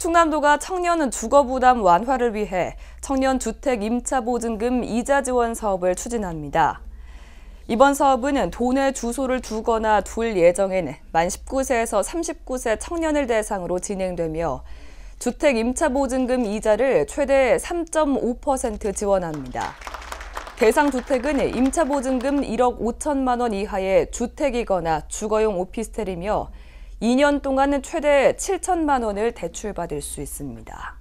충남도가 청년 주거 부담 완화를 위해 청년 주택 임차 보증금 이자 지원 사업을 추진합니다. 이번 사업은 도내 주소를 두거나 둘 예정인 만 19세에서 39세 청년을 대상으로 진행되며 주택 임차 보증금 이자를 최대 3.5% 지원합니다. 대상 주택은 임차 보증금 1억 5천만 원 이하의 주택이거나 주거용 오피스텔이며 2년 동안 은 최대 7천만 원을 대출받을 수 있습니다.